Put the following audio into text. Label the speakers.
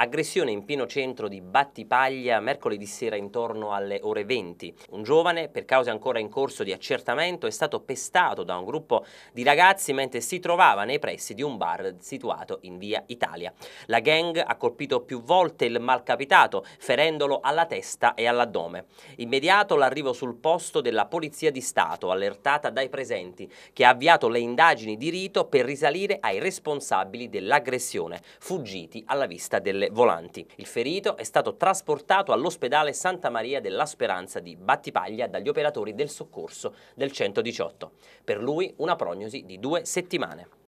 Speaker 1: Aggressione in pieno centro di Battipaglia mercoledì sera intorno alle ore 20. Un giovane, per cause ancora in corso di accertamento, è stato pestato da un gruppo di ragazzi mentre si trovava nei pressi di un bar situato in via Italia. La gang ha colpito più volte il malcapitato, ferendolo alla testa e all'addome. Immediato l'arrivo sul posto della Polizia di Stato, allertata dai presenti, che ha avviato le indagini di rito per risalire ai responsabili dell'aggressione, fuggiti alla vista delle volanti. Il ferito è stato trasportato all'ospedale Santa Maria della Speranza di Battipaglia dagli operatori del soccorso del 118. Per lui una prognosi di due settimane.